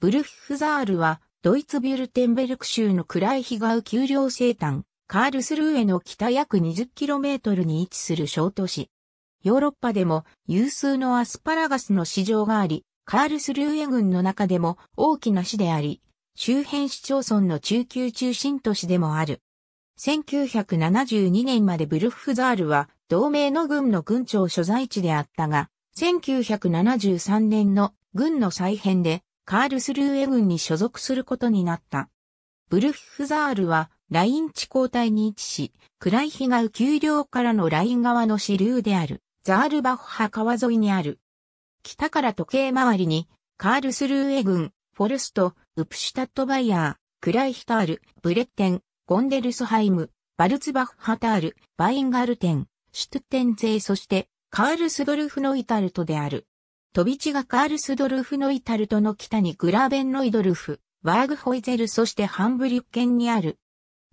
ブルフフザールは、ドイツビュルテンベルク州のクライヒガウ丘陵生誕、カールスルーへの北約 20km に位置する小都市。ヨーロッパでも有数のアスパラガスの市場があり、カールスルーエ軍の中でも大きな市であり、周辺市町村の中級中心都市でもある。1972年までブルフザールは同盟の軍の軍庁所在地であったが、1973年の軍の再編でカールスルーエ軍に所属することになった。ブルフフザールはライン地交代に位置し、クライヒが丘陵からのライン側の支流である、ザールバッハ川沿いにある。北から時計回りに、カールスルーエ軍、フォルスト、ウプシュタットバイヤー、クライヒタール、ブレッテン、ゴンデルスハイム、バルツバッハタール、バインガルテン、シュトゥッテン勢そして、カールスドルフのイタルトである。飛び地がカールスドルフノイタルトの北にグラーベンノイドルフ、ワーグホイゼルそしてハンブリュッケンにある。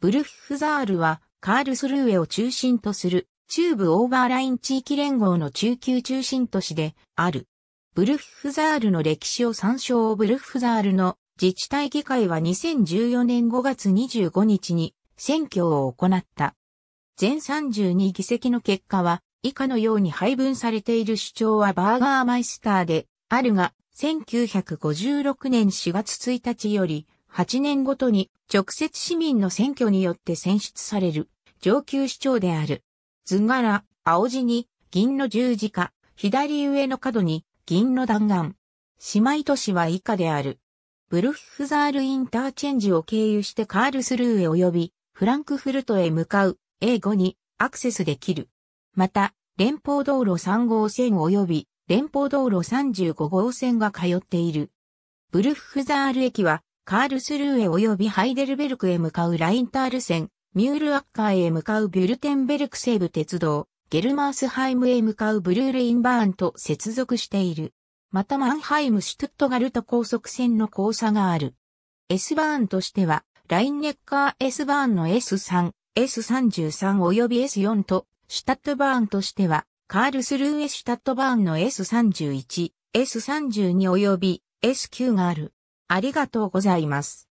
ブルッフザールはカールスルーエを中心とする中部オーバーライン地域連合の中級中心都市である。ブルッフザールの歴史を参照ブルッフザールの自治体議会は2014年5月25日に選挙を行った。全32議席の結果は以下のように配分されている主張はバーガーマイスターであるが、1956年4月1日より8年ごとに直接市民の選挙によって選出される上級市長である。図柄、青地に銀の十字架、左上の角に銀の弾丸。姉妹都市は以下である。ブルフザールインターチェンジを経由してカールスルーへ及び、フランクフルトへ向かう、英語にアクセスできる。また、連邦道路3号線及び連邦道路35号線が通っている。ブルフ・フザール駅は、カールスルーへ及びハイデルベルクへ向かうラインタール線、ミュールアッカーへ向かうビュルテンベルク西部鉄道、ゲルマースハイムへ向かうブルーレインバーンと接続している。またマンハイム・シュトゥットガルト高速線の交差がある。S バーンとしては、ラインネッカー S バーンの S3、S33 及び S4 とシュタットバーンとしては、カールスルーエシュタットバーンの S31、S32 及び S9 がある。ありがとうございます。